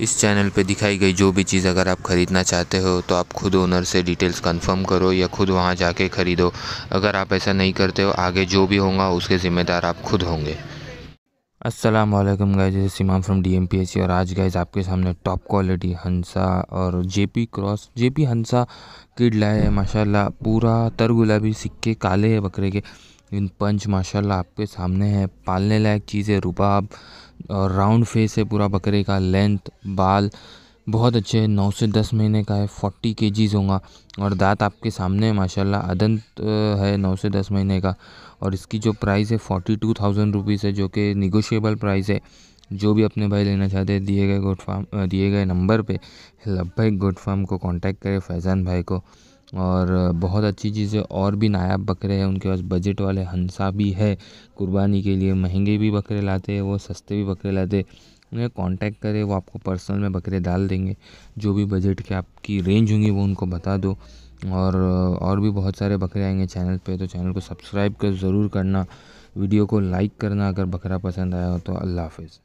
इस चैनल पे दिखाई गई जो भी चीज़ अगर आप ख़रीदना चाहते हो तो आप खुद ओनर से डिटेल्स कंफर्म करो या खुद वहाँ जाके ख़रीदो अगर आप ऐसा नहीं करते हो आगे जो भी होगा उसके ज़िम्मेदार आप खुद होंगे असलम guys this from D M P S C और आज गाइज आपके सामने टॉप क्वालिटी हंसा और J P cross J P Hansa kid लाए हैं माशाल्लाह पूरा तर गुलाबी सिक्के काले हैं बकरे के इन पंच माशाल्लाह आपके सामने है पालने लायक चीज़ है रुबाब और राउंड फेस है पूरा बकरे का लेंथ बाल बहुत अच्छे हैं नौ से दस महीने का है फोर्टी के जीज होगा और दांत आपके सामने है माशाल्लाह अदंत है नौ से दस महीने का और इसकी जो प्राइस है फोर्टी टू थाउजेंड रुपीज़ है जो कि निगोशियबल प्राइस है जो भी अपने भाई लेना चाहते हैं दिए गए गुड फार्म दिए गए नंबर पर लभ भाई गुड फार्म को कॉन्टैक्ट करें फैज़ान भाई को और बहुत अच्छी चीज़ें और भी नायाब बकरे हैं उनके पास बजट वाले हंसा भी है कुर्बानी के लिए महंगे भी बकरे लाते हैं वो सस्ते भी बकरे लाते हैं उन्हें कांटेक्ट करें वो आपको पर्सनल में बकरे डाल देंगे जो भी बजट के आपकी रेंज होंगी वो उनको बता दो और और भी बहुत सारे बकरे आएंगे चैनल पे तो चैनल को सब्सक्राइब कर ज़रूर करना वीडियो को लाइक करना अगर बकरा पसंद आया हो तो अल्लाह हाफिज़